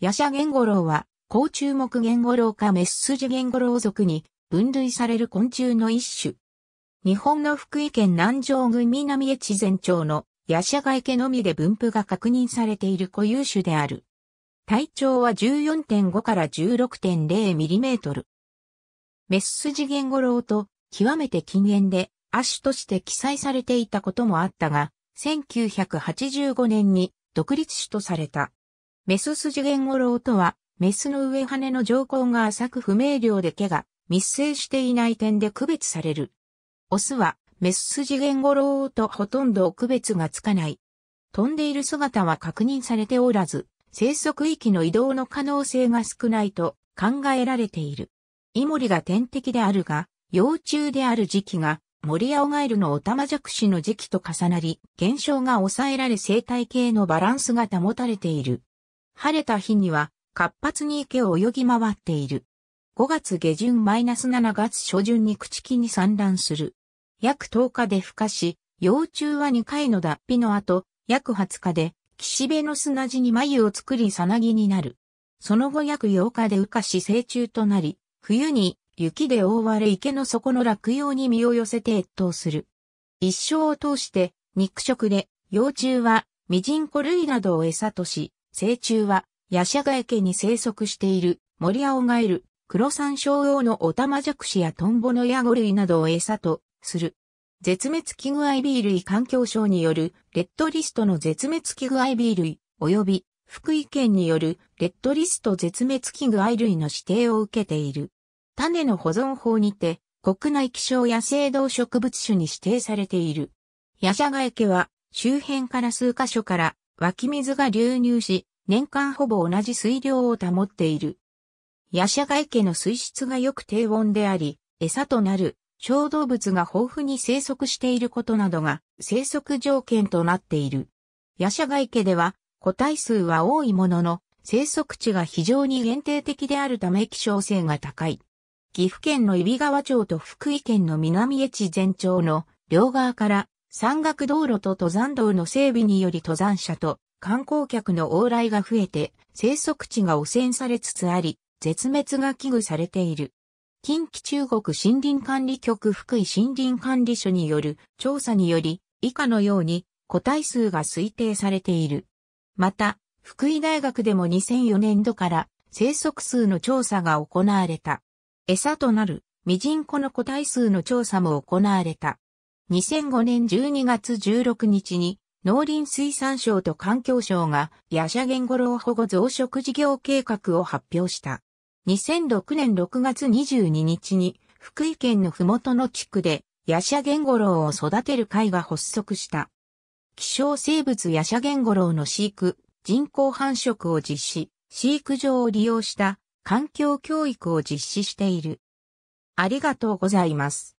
ヤシャゲンゴロウは、高中目ゲンゴロウかメッスジゲンゴロウ属に分類される昆虫の一種。日本の福井県南城郡南越前町のヤシャガ池のみで分布が確認されている固有種である。体長は14.5から16.0ミリメートル。メッスジゲンゴロウと極めて近縁で亜種として記載されていたこともあったが、1985年に独立種とされた。メススジュゲンゴロウとは、メスの上羽の上根が浅く不明瞭で毛が密生していない点で区別される。オスは、メススジュゲンゴロウとほとんど区別がつかない。飛んでいる姿は確認されておらず、生息域の移動の可能性が少ないと考えられている。イモリが天敵であるが、幼虫である時期が、モリアオガエルのオタマジャクシの時期と重なり、減少が抑えられ生態系のバランスが保たれている。晴れた日には活発に池を泳ぎ回っている。5月下旬マイナス -7 月初旬に朽木に産卵する。約10日で孵化し、幼虫は2回の脱皮の後、約20日で岸辺の砂地に繭を作りさなぎになる。その後約8日で羽化し成虫となり、冬に雪で覆われ池の底の落葉に身を寄せて越冬する。一生を通して肉食で、幼虫はミジンコ類などを餌とし、成虫は、ヤシャガエケに生息している、モリアオガエル、クロサンショウウオのオタマジャクシやトンボのヤゴ類などを餌とする。絶滅危惧 IB 類環境省によるレッドリストの絶滅危惧 IB 類及び福井県によるレッドリスト絶滅危惧 I 類の指定を受けている。種の保存法にて国内気象野生動植物種に指定されている。ヤシャガエケは周辺から数カ所から湧き水が流入し、年間ほぼ同じ水量を保っている。ヤシャガイ家の水質がよく低温であり、餌となる小動物が豊富に生息していることなどが生息条件となっている。ヤシャガイ家では個体数は多いものの、生息地が非常に限定的であるため希少性が高い。岐阜県の揖斐川町と福井県の南越前町の両側から山岳道路と登山道の整備により登山者と観光客の往来が増えて生息地が汚染されつつあり、絶滅が危惧されている。近畿中国森林管理局福井森林管理所による調査により、以下のように個体数が推定されている。また、福井大学でも2004年度から生息数の調査が行われた。餌となるミジンコの個体数の調査も行われた。2005年12月16日に農林水産省と環境省がヤシャゲンゴロウ保護増殖事業計画を発表した。2006年6月22日に福井県のふもとの地区でヤシャゲンゴロウを育てる会が発足した。希少生物ヤシャゲンゴロウの飼育、人工繁殖を実施、飼育場を利用した環境教育を実施している。ありがとうございます。